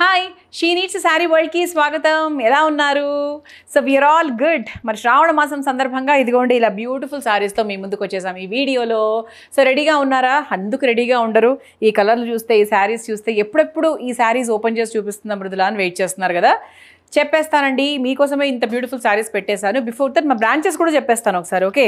Hi she needs saree వరల్డ్కి స్వాగతం ఎలా ఉన్నారు సో వీఆర్ ఆల్ గుడ్ మరి శ్రావణ మాసం సందర్భంగా ఇదిగోండి ఇలా బ్యూటిఫుల్ శారీస్తో మీ ముందుకు వచ్చేసాం ఈ వీడియోలో సో రెడీగా ఉన్నారా అందుకు రెడీగా ఉండరు ఈ కలర్లు చూస్తే ఈ శారీస్ చూస్తే ఎప్పుడెప్పుడు ఈ శారీస్ ఓపెన్ చేసి చూపిస్తున్న మృదులా అని వెయిట్ చేస్తున్నారు కదా చెప్పేస్తానండి మీకోసమే ఇంత బ్యూటిఫుల్ శారీస్ పెట్టేశాను బిఫోర్ దట్ మా బ్రాంచెస్ కూడా చెప్పేస్తాను ఒకసారి ఓకే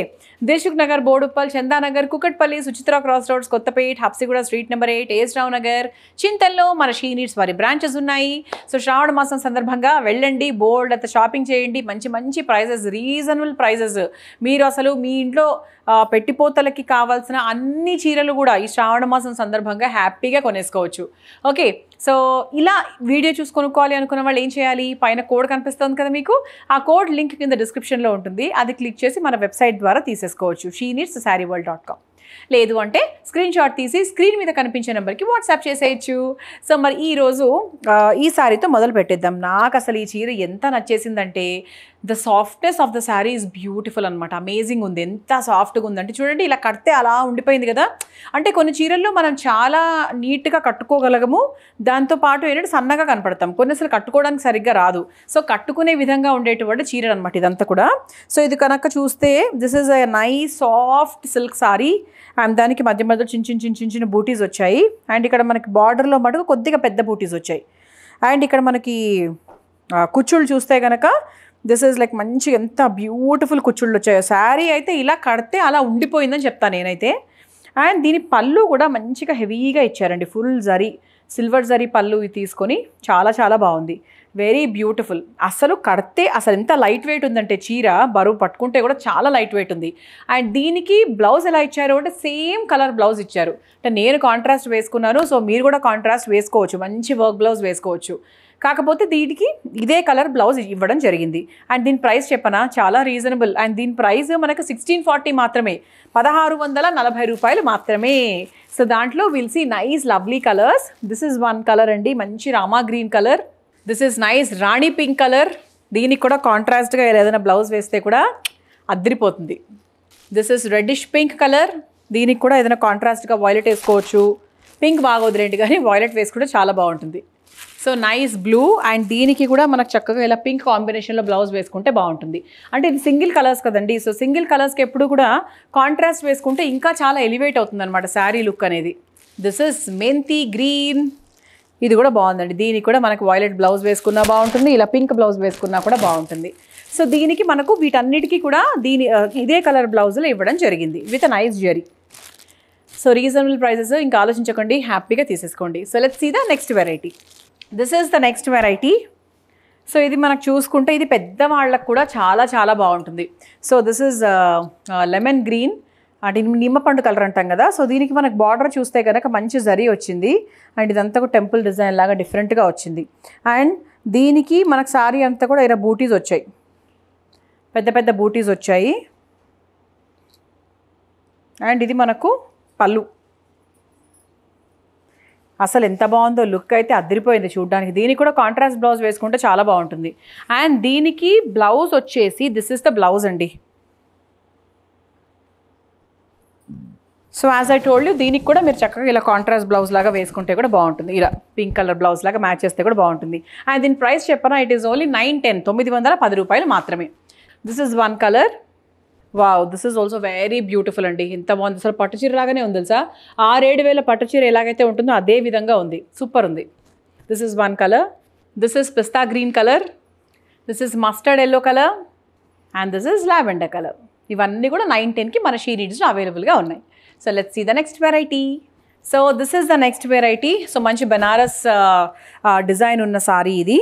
దేశుక్ నగర్ Boduppal Chandanagar Kukatpally Suchitra cross roads Kothapet Habsiguda street number eight A S Rao Nagar చింతల్లో మన షీ నీడ్స్ వారి బ్రాంచెస్ ఉన్నాయి సో శ్రావణ మాసం సందర్భంగా వెళ్ళండి బోల్డ్ అంత షాపింగ్ చేయండి మంచి మంచి ప్రైజెస్ రీజనబుల్ ప్రైజెస్ మీరు అసలు మీ ఇంట్లో పెట్టిపోతలకి కావాల్సిన అన్ని చీరలు కూడా ఈ శ్రావణ మాసం సందర్భంగా హ్యాపీగా కొనేసుకోవచ్చు ఓకే సో ఇలా వీడియో చూసి కొనుక్కోవాలి అనుకున్న వాళ్ళు ఏం చేయాలి పైన కోడ్ కనిపిస్తుంది కదా మీకు ఆ కోడ్ లింక్ కింద డిస్క్రిప్షన్లో ఉంటుంది అది క్లిక్ చేసి మన వెబ్సైట్ ద్వారా తీసేసుకోవచ్చు she needs saree world dot com లేదు అంటే స్క్రీన్ షాట్ తీసి స్క్రీన్ మీద కనిపించే నెంబర్కి వాట్సాప్ చేసేయచ్చు సో మరి ఈరోజు ఈ శారీతో మొదలు పెట్టేద్దాం నాకు అసలు ఈ చీర ఎంత నచ్చేసిందంటే the softness of the saree is beautiful అనమాట అమేజింగ్ ఉంది ఎంత సాఫ్ట్గా ఉందంటే చూడండి ఇలా కడితే అలా ఉండిపోయింది కదా అంటే కొన్ని చీరల్లో మనం చాలా నీట్గా కట్టుకోగలగము దాంతోపాటు ఏంటంటే సన్నగా కనపడతాం కొన్ని అసలు కట్టుకోవడానికి సరిగ్గా రాదు సో కట్టుకునే విధంగా ఉండేటువంటి చీర అనమాట ఇదంతా కూడా సో ఇది కనుక చూస్తే this is a nice soft silk saree and దానికి మధ్య మధ్యలో చిన్న చిన్న చిన్న చిన్న చిన్న బూటీస్ వచ్చాయి అండ్ ఇక్కడ మనకి బార్డర్లో మటుకు కొద్దిగా పెద్ద బూటీస్ వచ్చాయి అండ్ ఇక్కడ మనకి కుచ్చుళ్ళు చూస్తే కనుక దిస్ ఈజ్ లైక్ మంచి ఎంత బ్యూటిఫుల్ కుచ్చుళ్ళు వచ్చాయో శారీ అయితే ఇలా కడితే అలా ఉండిపోయిందని చెప్తాను నేనైతే అండ్ దీని పళ్ళు కూడా మంచిగా హెవీగా ఇచ్చారండి ఫుల్ జరీ సిల్వర్ జరీ పళ్ళు తీసుకొని చాలా చాలా బాగుంది వెరీ బ్యూటిఫుల్ అసలు కడితే అసలు ఎంత లైట్ వెయిట్ ఉందంటే చీర బరువు పట్టుకుంటే కూడా చాలా లైట్ వెయిట్ ఉంది అండ్ దీనికి బ్లౌజ్ ఎలా ఇచ్చారు అంటే సేమ్ కలర్ బ్లౌజ్ ఇచ్చారు అంటే నేను కాంట్రాస్ట్ వేసుకున్నాను సో మీరు కూడా కాంట్రాస్ట్ వేసుకోవచ్చు మంచి వర్క్ బ్లౌజ్ వేసుకోవచ్చు కాకపోతే దీనికి ఇదే కలర్ బ్లౌజ్ ఇవ్వడం జరిగింది అండ్ దీని ప్రైస్ చెప్పనా చాలా రీజనబుల్ అండ్ దీని ప్రైస్ మనకు సిక్స్టీన్ ఫార్టీ మాత్రమే పదహారు వందల నలభై రూపాయలు మాత్రమే సో దాంట్లో will see nice lovely colours this is one colour అండి మంచి Rama green colour this is nice rani pink colour దీనికి కూడా కాంట్రాస్ట్గా ఏదైనా బ్లౌజ్ వేస్తే కూడా అద్దరిపోతుంది this is reddish pink colour దీనికి కూడా ఏదైనా కాంట్రాస్ట్గా వాయిలెట్ వేసుకోవచ్చు పింక్ బాగా కానీ వాయిలెట్ వేసుకుంటే చాలా బాగుంటుంది సో నైస్ బ్లూ అండ్ దీనికి కూడా మనకు చక్కగా ఇలా పింక్ కాంబినేషన్లో బ్లౌజ్ వేసుకుంటే బాగుంటుంది అంటే ఇది సింగిల్ కలర్స్ కదండి సో సింగిల్ కలర్స్కి ఎప్పుడు కూడా కాంట్రాస్ట్ వేసుకుంటే ఇంకా చాలా ఎలివేట్ అవుతుంది అనమాట శారీ లుక్ అనేది దిస్ ఇస్ మెంతి గ్రీన్ ఇది కూడా బాగుందండి దీనికి కూడా మనకు వైలెట్ బ్లౌజ్ వేసుకున్నా బాగుంటుంది ఇలా పింక్ బ్లౌజ్ వేసుకున్నా కూడా బాగుంటుంది సో దీనికి మనకు వీటన్నిటికీ కూడా దీని ఇదే కలర్ బ్లౌజులు ఇవ్వడం జరిగింది with nice zari so reasonable prices ఇంకా ఆలోచించకండి హ్యాపీగా తీసేసుకోండి so let see the next variety this is the next variety so ఇది మనకు చూసుకుంటే ఇది పెద్ద వాళ్ళకు కూడా చాలా చాలా బాగుంటుంది so this is lemon green అంటే నిమ్మ పండు కలర్ అంటాం కదా సో దీనికి మనకు బార్డర్ చూస్తే కనుక మంచి జరీ వచ్చింది అండ్ ఇదంతా కూడా టెంపుల్ డిజైన్ లాగా డిఫరెంట్గా వచ్చింది అండ్ దీనికి మనకు సారీ అంతా కూడా ఇలా బూటీస్ వచ్చాయి పెద్ద పెద్ద బూటీస్ వచ్చాయి అండ్ ఇది మనకు పళ్ళు అసలు ఎంత బాగుందో లుక్ అయితే అదిరిపోయింది చూడడానికి దీనికి కూడా కాంట్రాస్ట్ బ్లౌజ్ వేసుకుంటే చాలా బాగుంటుంది అండ్ దీనికి బ్లౌజ్ వచ్చేసి దిస్ ఇస్ ద బ్లౌజ్ అండి సో యాజ్ ఐ టోల్డ్ దీనికి కూడా మీరు చక్కగా ఇలా కాంట్రాస్ట్ బ్లౌజ్ లాగా వేసుకుంటే కూడా బాగుంటుంది ఇలా పింక్ కలర్ బ్లౌజ్ లాగా మ్యాచ్ చేస్తే కూడా బాగుంటుంది అండ్ దీని ప్రైస్ చెప్పనా it is only nine ten తొమ్మిది వందల పది రూపాయలు మాత్రమే this is one colour wow this is also very beautiful అండి ఇంత బాగుంది అసలు పట్టుచీర లాగానే ఉంది తెలుసా ఆరేడు వేల పట్టుచీర ఎలాగైతే ఉంటుందో అదే విధంగా ఉంది సూపర్ ఉంది this is one colour this is pista green colour this is mustard yellow colour and this is lavender colour ఇవన్నీ కూడా నైన్ టెన్కి మన షీరీడ్స్లో అవైలబుల్గా ఉన్నాయి so let see the next variety so this is the next variety so మంచి Banaras design ఉన్న sorry ఇది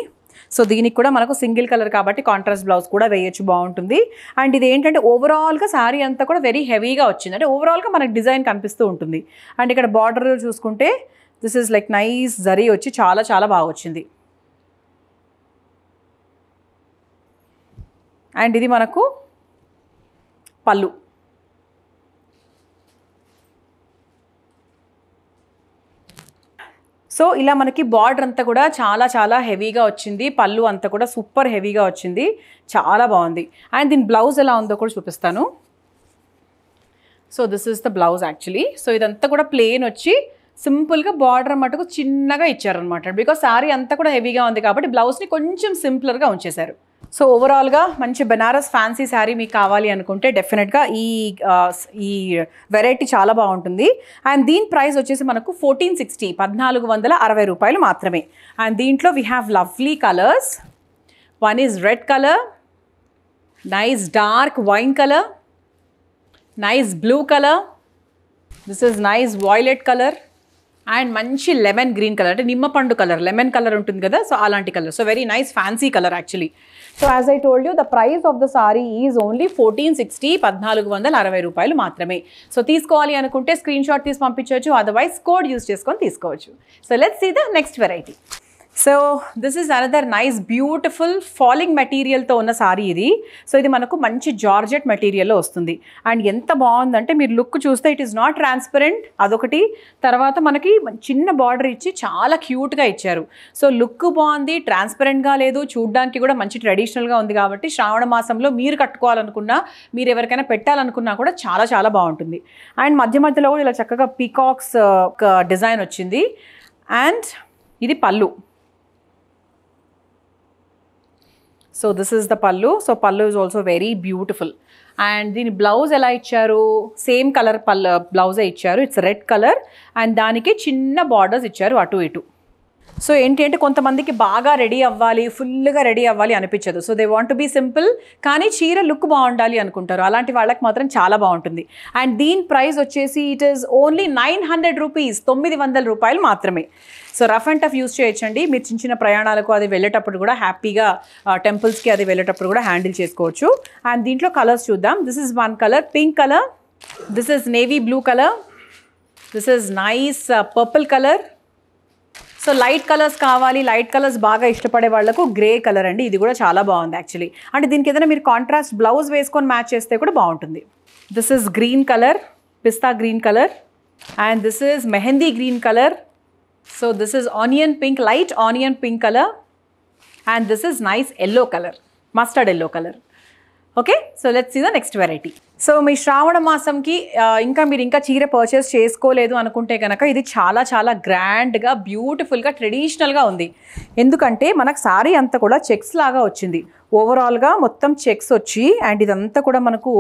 సో దీనికి కూడా మనకు సింగిల్ కలర్ కాబట్టి కాంట్రాస్ట్ బ్లౌజ్ కూడా వేయొచ్చు బాగుంటుంది అండ్ ఇది ఏంటంటే ఓవరాల్గా శారీ అంతా కూడా వెరీ హెవీగా వచ్చింది అంటే ఓవరాల్గా మనకు డిజైన్ కనిపిస్తూ ఉంటుంది అండ్ ఇక్కడ బార్డర్ చూసుకుంటే this is like nice zari వచ్చి చాలా చాలా బాగా వచ్చింది అండ్ ఇది మనకు పళ్ళు సో ఇలా మనకి బార్డర్ అంతా కూడా చాలా చాలా హెవీగా వచ్చింది పళ్ళు అంతా కూడా సూపర్ హెవీగా వచ్చింది చాలా బాగుంది అండ్ దీని బ్లౌజ్ ఎలా ఉందో కూడా చూపిస్తాను so this is the blouse actually so ఇదంతా కూడా ప్లెయిన్ వచ్చి సింపుల్గా బార్డర్ మటుకు చిన్నగా ఇచ్చారనమాట బికాస్ శారీ అంతా కూడా హెవీగా ఉంది కాబట్టి బ్లౌజ్ని కొంచెం సింపులర్గా ఉంచేశారు సో ఓవరాల్గా మంచి బెనారస్ ఫ్యాన్సీ శారీ మీకు కావాలి అనుకుంటే డెఫినెట్గా ఈ ఈ వెరైటీ చాలా బాగుంటుంది అండ్ దీని ప్రైస్ వచ్చేసి మనకు ఫోర్టీన్ సిక్స్టీ పద్నాలుగు వందల అరవై రూపాయలు మాత్రమే అండ్ దీంట్లో we have lovely colours one is red colour nice dark wine colour nice blue colour this is nice violet colour and మంచి లెమన్ గ్రీన్ కలర్ అంటే నిమ్మ పండు కలర్ లెమన్ కలర్ ఉంటుంది కదా సో అలాంటి colour so very nice fancy colour actually so as I told you the price of the sari is only fourteen sixty పద్నాలుగు వందల అరవై రూపాయలు మాత్రమే సో తీసుకోవాలి అనుకుంటే స్క్రీన్ షాట్ తీసి పంపించవచ్చు అదర్వైజ్ కోడ్ యూస్ చేసుకొని తీసుకోవచ్చు so let's see the next variety so this is another nice beautiful falling మెటీరియల్తో ఉన్న సారీ ఇది సో ఇది మనకు మంచి జార్జెట్ మెటీరియల్లో వస్తుంది అండ్ ఎంత బాగుందంటే మీరు లుక్ చూస్తే ఇట్ ఈస్ నాట్ ట్రాన్స్పరెంట్ అదొకటి తర్వాత మనకి చిన్న బార్డర్ ఇచ్చి చాలా క్యూట్గా ఇచ్చారు సో లుక్ బాగుంది ట్రాన్స్పరెంట్గా లేదు చూడడానికి కూడా మంచి ట్రెడిషనల్గా ఉంది కాబట్టి శ్రావణ మాసంలో మీరు కట్టుకోవాలనుకున్నా మీరు ఎవరికైనా పెట్టాలనుకున్నా కూడా చాలా చాలా బాగుంటుంది అండ్ మధ్య మధ్యలో కూడా ఇలా చక్కగా పీకాక్స్ uh, డిజైన్ వచ్చింది అండ్ ఇది pallu so this is the pallu so pallu is also very beautiful and దీని బ్లౌజ్ ఎలా ఇచ్చారు సేమ్ కలర్ పల్ బ్లౌజే ఇచ్చారు ఇట్స్ రెడ్ కలర్ అండ్ దానికి చిన్న బార్డర్స్ ఇచ్చారు అటు ఇటు సో ఏంటి అంటే కొంతమందికి బాగా రెడీ అవ్వాలి ఫుల్గా రెడీ అవ్వాలి అనిపించదు so they want be simple కానీ చీర లుక్ బాగుండాలి అనుకుంటారు అలాంటి వాళ్ళకి మాత్రం చాలా బాగుంటుంది అండ్ దీని ప్రైస్ వచ్చేసి it is only nine hundred rupees తొమ్మిది వందల రూపాయలు మాత్రమే so rough and tough use చేయొచ్చండి మీరు చిన్న చిన్న ప్రయాణాలకు అది వెళ్ళేటప్పుడు కూడా హ్యాపీగా టెంపుల్స్కి అది వెళ్ళేటప్పుడు కూడా హ్యాండిల్ చేసుకోవచ్చు అండ్ దీంట్లో కలర్స్ చూద్దాం this is one colour pink colour this is navy blue colour this is nice purple colour so light colours కావాలి లైట్ కలర్స్ బాగా ఇష్టపడే వాళ్లకు గ్రే కలర్ అండి ఇది కూడా చాలా బాగుంది యాక్చువల్లీ అంటే దీనికి ఏదైనా మీరు కాంట్రాస్ట్ బ్లౌజ్ వేసుకొని మ్యాచ్ చేస్తే కూడా బాగుంటుంది this is green colour pista green colour and this is mehndi green colour so this is onion pink light onion pink colour and this is nice yellow colour mustard yellow colour okay so let's see the next variety so మీ శ్రావణ మాసంకి ఇంకా మీరు ఇంకా చీర purchase చేసుకోలేదు అనుకుంటే కనుక ఇది చాలా చాలా గ్రాండ్గా బ్యూటిఫుల్గా ట్రెడిషనల్గా ఉంది ఎందుకంటే మనకు సారీ అంతా కూడా చెక్స్ లాగా వచ్చింది ఓవరాల్గా మొత్తం చెక్స్ వచ్చి అండ్ ఇదంతా కూడా మనకు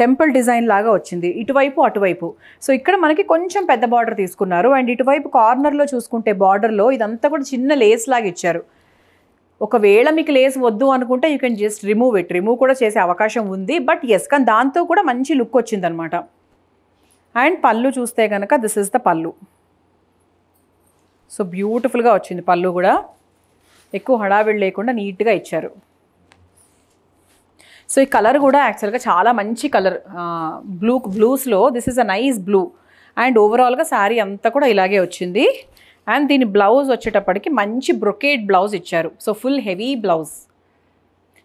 టెంపుల్ డిజైన్ లాగా వచ్చింది ఇటువైపు అటువైపు సో ఇక్కడ మనకి కొంచెం పెద్ద బార్డర్ తీసుకున్నారు అండ్ ఇటువైపు కార్నర్లో చూసుకుంటే బార్డర్లో ఇదంతా కూడా చిన్న లేస్ లాగా ఇచ్చారు ఒకవేళ మీకు లేస్ వద్దు అనుకుంటే you can just remove it remove కూడా చేసే అవకాశం ఉంది బట్ ఎస్ కానీ దాంతో కూడా మంచి లుక్ వచ్చిందనమాట అండ్ పళ్ళు చూస్తే కనుక this is the pallu so బ్యూటిఫుల్గా వచ్చింది పళ్ళు కూడా ఎక్కువ హడావిడి లేకుండా నీట్గా ఇచ్చారు సో ఈ కలర్ కూడా యాక్చువల్గా చాలా మంచి కలర్ బ్లూ బ్లూస్లో this is a nice blue and ఓవరాల్గా శారీ అంతా కూడా ఇలాగే వచ్చింది అండ్ దీని బ్లౌజ్ వచ్చేటప్పటికి మంచి బ్రొకేడ్ బ్లౌజ్ ఇచ్చారు so full heavy blouse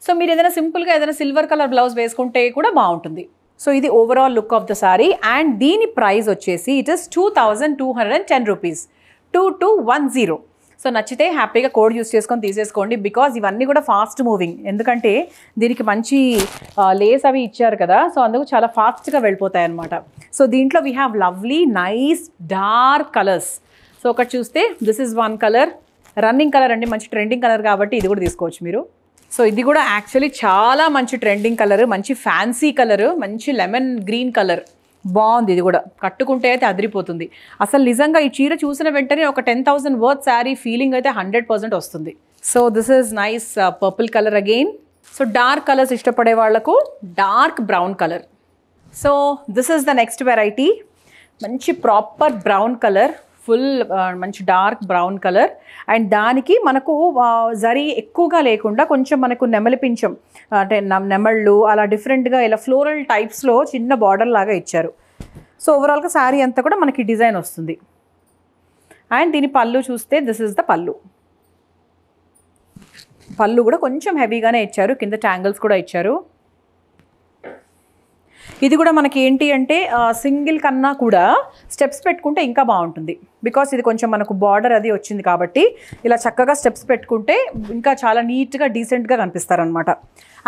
so మీరు ఏదైనా సింపుల్గా ఏదైనా సిల్వర్ కలర్ బ్లౌజ్ వేసుకుంటే కూడా బాగుంటుంది సో ఇది overall look of the sari and దీని ప్రైస్ వచ్చేసి it is two thousand two hundred and ten rupees two two one zero so నచ్చితే హ్యాపీగా కోడ్ యూస్ చేసుకొని తీసేసుకోండి బికాజ్ ఇవన్నీ కూడా ఫాస్ట్ మూవింగ్ ఎందుకంటే దీనికి మంచి లేస్ అవి ఇచ్చారు కదా సో అందుకు చాలా ఫాస్ట్గా వెళ్ళిపోతాయి అనమాట సో దీంట్లో we have lovely nice dark colours so ఒకటి చూస్తే this is one colour running colour అండి మంచి ట్రెండింగ్ కలర్ కాబట్టి ఇది కూడా తీసుకోవచ్చు మీరు సో ఇది కూడా యాక్చువల్లీ చాలా మంచి ట్రెండింగ్ కలర్ మంచి ఫ్యాన్సీ కలర్ మంచి లెమన్ గ్రీన్ కలర్ బాగుంది ఇది కూడా కట్టుకుంటే అయితే అదిరిపోతుంది అసలు నిజంగా ఈ చీర చూసిన వెంటనే ఒక ten thousand worth sari feeling అయితే హండ్రెడ్ పర్సెంట్ వస్తుంది so this is nice purple colour again so dark colours ఇష్టపడే వాళ్లకు dark brown colour so this is the next variety మంచి ప్రాపర్ బ్రౌన్ కలర్ ఫుల్ మంచి డార్క్ బ్రౌన్ కలర్ అండ్ దానికి మనకు జరీ ఎక్కువగా లేకుండా కొంచెం మనకు నెమలి పింఛం అంటే నెమళ్ళు అలా డిఫరెంట్గా ఇలా ఫ్లోరల్ టైప్స్లో చిన్న బార్డర్ లాగా ఇచ్చారు సో ఓవరాల్గా శారీ అంతా కూడా మనకి డిజైన్ వస్తుంది అండ్ దీని పళ్ళు చూస్తే దిస్ ఇస్ ద పళ్ళు పళ్ళు కూడా కొంచెం హెవీగానే ఇచ్చారు కింద ట్యాంగిల్స్ కూడా ఇచ్చారు ఇది కూడా మనకి ఏంటి అంటే సింగిల్ కన్నా కూడా స్టెప్స్ పెట్టుకుంటే ఇంకా బాగుంటుంది బికాస్ ఇది కొంచెం మనకు బార్డర్ అది వచ్చింది కాబట్టి ఇలా చక్కగా స్టెప్స్ పెట్టుకుంటే ఇంకా చాలా నీట్గా డీసెంట్గా కనిపిస్తారనమాట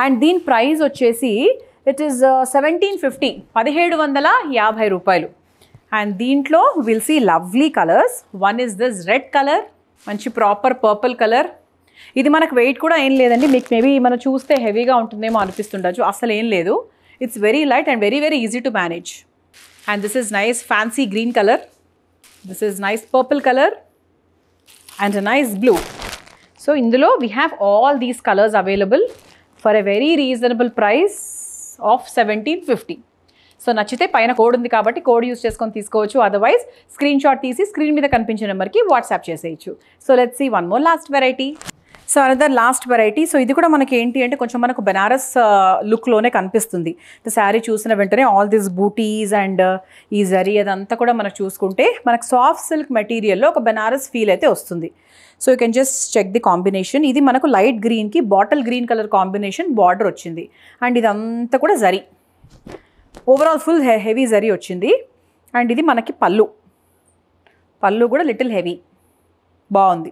అండ్ దీని ప్రైస్ వచ్చేసి ఇట్ ఈస్ సెవెంటీన్ ఫిఫ్టీ పదిహేడు వందల యాభై రూపాయలు అండ్ దీంట్లో will see lovely colours one is this red colour మంచి ప్రాపర్ పర్పుల్ కలర్ ఇది మనకు వెయిట్ కూడా ఏం లేదండి మీకు మేబీ మనం చూస్తే హెవీగా ఉంటుందేమో అనిపిస్తుండచ్చు అసలు ఏం లేదు it's very light and very very easy to manage and this is nice fancy green colour this is nice purple colour and nice blue so ఇందులో we have all these colours available for a very reasonable price of seventeen fifty so నచ్చితే పైన code ఉంది కాబట్టి code use చేసుకొని తీసుకోవచ్చు otherwise screenshot తీసి screen మీద కనిపించే నెంబర్కి వాట్సాప్ చేసేయచ్చు so let's see one more last variety so another last variety so ఇది కూడా మనకి ఏంటి అంటే కొంచెం మనకు బెనారస్ లుక్లోనే uh, కనిపిస్తుంది శారీ చూసిన వెంటనే ఆల్ దిస్ బూటీస్ అండ్ ఈ జరీ అదంతా కూడా మనకు చూసుకుంటే మనకు సాఫ్ట్ సిల్క్ మెటీరియల్లో ఒక బెనారస్ ఫీల్ అయితే వస్తుంది so you can just check the combination ఇది మనకు లైట్ గ్రీన్కి bottle green colour combination border వచ్చింది అండ్ ఇదంతా కూడా zari overall full heavy zari వచ్చింది అండ్ ఇది మనకి పళ్ళు పళ్ళు కూడా లిటిల్ హెవీ బాగుంది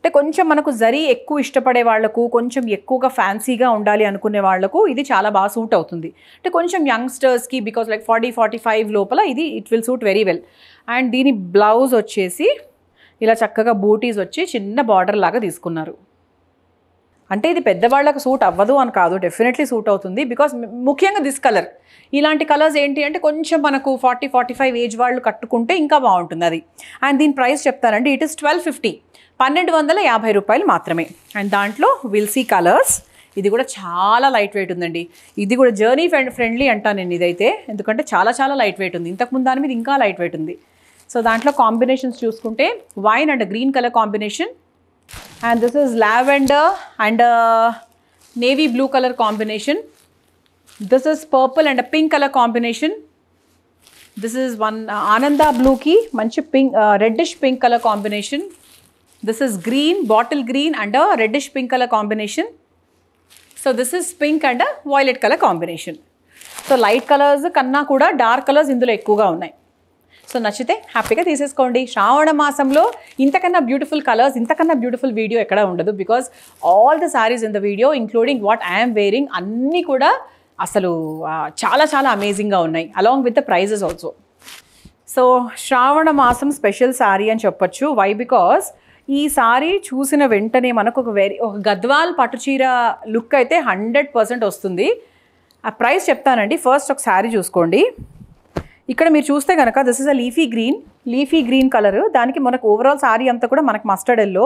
అంటే కొంచెం మనకు జరీ ఎక్కువ ఇష్టపడే వాళ్లకు కొంచెం ఎక్కువగా ఫ్యాన్సీగా ఉండాలి అనుకునే వాళ్లకు ఇది చాలా బాగా సూట్ అవుతుంది అంటే కొంచెం యంగ్స్టర్స్కి because like forty forty five లోపల ఇది it will suit very well and దీని బ్లౌజ్ వచ్చేసి ఇలా చక్కగా బూటీస్ వచ్చి చిన్న బార్డర్ లాగా తీసుకున్నారు అంటే ఇది పెద్దవాళ్ళకు సూట్ అవ్వదు అని కాదు డెఫినెట్లీ సూట్ అవుతుంది బికాస్ ముఖ్యంగా దిస్ కలర్ ఇలాంటి కలర్స్ ఏంటి అంటే కొంచెం మనకు ఫార్టీ ఫార్టీ ఫైవ్ ఏజ్ వాళ్ళు కట్టుకుంటే ఇంకా బాగుంటుంది అది అండ్ దీని ప్రైస్ చెప్తారండి ఇట్ ఇస్ ట్వెల్వ్ ఫిఫ్టీ పన్నెండు వందల యాభై రూపాయలు మాత్రమే అండ్ దాంట్లో విల్సీ కలర్స్ ఇది కూడా చాలా లైట్ వెయిట్ ఉందండి ఇది కూడా జర్నీ ఫ్రెండ్ ఫ్రెండ్లీ అంటాను నేను ఇదైతే ఎందుకంటే చాలా చాలా లైట్ వెయిట్ ఉంది ఇంతకుముందు దాని మీద ఇంకా లైట్ వెయిట్ ఉంది సో దాంట్లో కాంబినేషన్స్ చూసుకుంటే wine and green colour combination and this is lavender and a navy blue color combination. This is purple and a pink color combination. This is one uh, Ananda blue ki, manchi pink, uh, reddish pink color combination. This is green, bottle green and a reddish pink color combination. So this is pink and a violet color combination. So light colours కన్నా కూడా dark colours ఇందులో ఎక్కువగా ఉన్నాయి so నచ్చితే హ్యాపీగా తీసేసుకోండి శ్రావణ మాసంలో ఇంతకన్నా బ్యూటిఫుల్ కలర్స్ ఇంతకన్నా బ్యూటిఫుల్ వీడియో ఎక్కడ ఉండదు because all the saris in the video including what I'm wearing అన్నీ కూడా అసలు చాలా చాలా అమేజింగ్గా ఉన్నాయి along with the prices also so శ్రావణ మాసం స్పెషల్ శారీ అని చెప్పొచ్చు వై బికాస్ ఈ సారీ చూసిన వెంటనే మనకు ఒక వెరీ ఒక గద్వాల్ పట్టుచీర లుక్ అయితే హండ్రెడ్ పర్సెంట్ వస్తుంది ఆ ప్రైస్ చెప్తానండి ఫస్ట్ ఒక శారీ చూసుకోండి ఇక్కడ మీరు చూస్తే కనుక this is a leafy green leafy green colour దానికి మనకు ఓవరాల్ సారీ అంతా కూడా మనకు మస్టర్డ్ ఎల్లో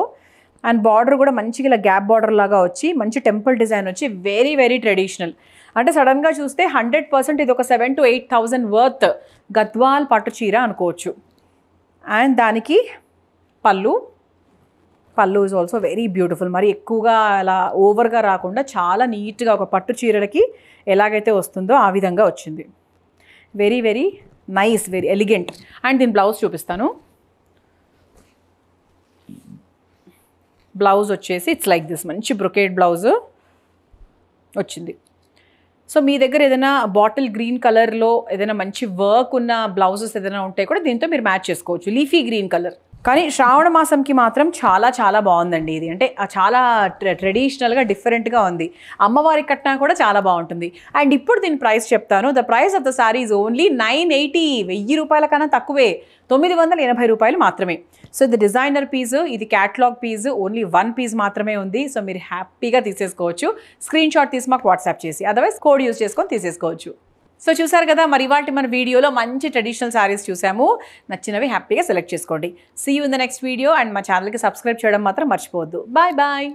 అండ్ బార్డర్ కూడా మంచిగా ఇలా గ్యాప్ బార్డర్ లాగా వచ్చి మంచి టెంపుల్ డిజైన్ వచ్చి వెరీ వెరీ ట్రెడిషనల్ అంటే సడన్గా చూస్తే హండ్రెడ్ పర్సెంట్ ఇది ఒక seven to eight thousand worth Gadwal పట్టు చీర అనుకోవచ్చు అండ్ దానికి పళ్ళు పళ్ళు ఇస్ ఆల్సో వెరీ బ్యూటిఫుల్ మరి ఎక్కువగా అలా ఓవర్గా రాకుండా చాలా నీట్గా ఒక పట్టు చీరలకి ఎలాగైతే వస్తుందో ఆ విధంగా వచ్చింది very very nice very elegant and దీని బ్లౌజ్ చూపిస్తాను బ్లౌజ్ వచ్చేసి ఇట్స్ లైక్ దిస్ మంచి బ్రొకేట్ బ్లౌజ్ వచ్చింది సో మీ దగ్గర ఏదైనా బాటిల్ గ్రీన్ కలర్లో ఏదైనా మంచి వర్క్ ఉన్న బ్లౌజెస్ ఏదైనా ఉంటే కూడా దీంతో మీరు మ్యాచ్ చేసుకోవచ్చు లీఫీ గ్రీన్ కలర్ కానీ శ్రావణ మాసంకి మాత్రం చాలా చాలా బాగుందండి ఇది అంటే చాలా ట్రెడిషనల్గా డిఫరెంట్గా ఉంది అమ్మవారికి కట్టినా కూడా చాలా బాగుంటుంది అండ్ ఇప్పుడు దీని ప్రైస్ చెప్తాను the price of the saris only nine eighty వెయ్యి రూపాయల కన్నా తక్కువే తొమ్మిది వందల ఎనభై రూపాయలు మాత్రమే సో ఇది డిజైనర్ పీజు ఇది catalogue piece only one piece మాత్రమే ఉంది సో మీరు హ్యాపీగా తీసేసుకోవచ్చు స్క్రీన్ షాట్ తీసి మాకు వాట్సాప్ చేసి అదర్వైజ్ కోడ్ యూస్ చేసుకొని తీసేసుకోవచ్చు సో చూసారు కదా మరి వాటి మన వీడియోలో మంచి ట్రెడిషనల్ శారీస్ చూసాము నచ్చినవి హ్యాపీగా సెలెక్ట్ చేసుకోండి see you in the next video and మా ఛానల్కి సబ్స్క్రైబ్ చేయడం మాత్రం మర్చిపోవద్దు బాయ్ బాయ్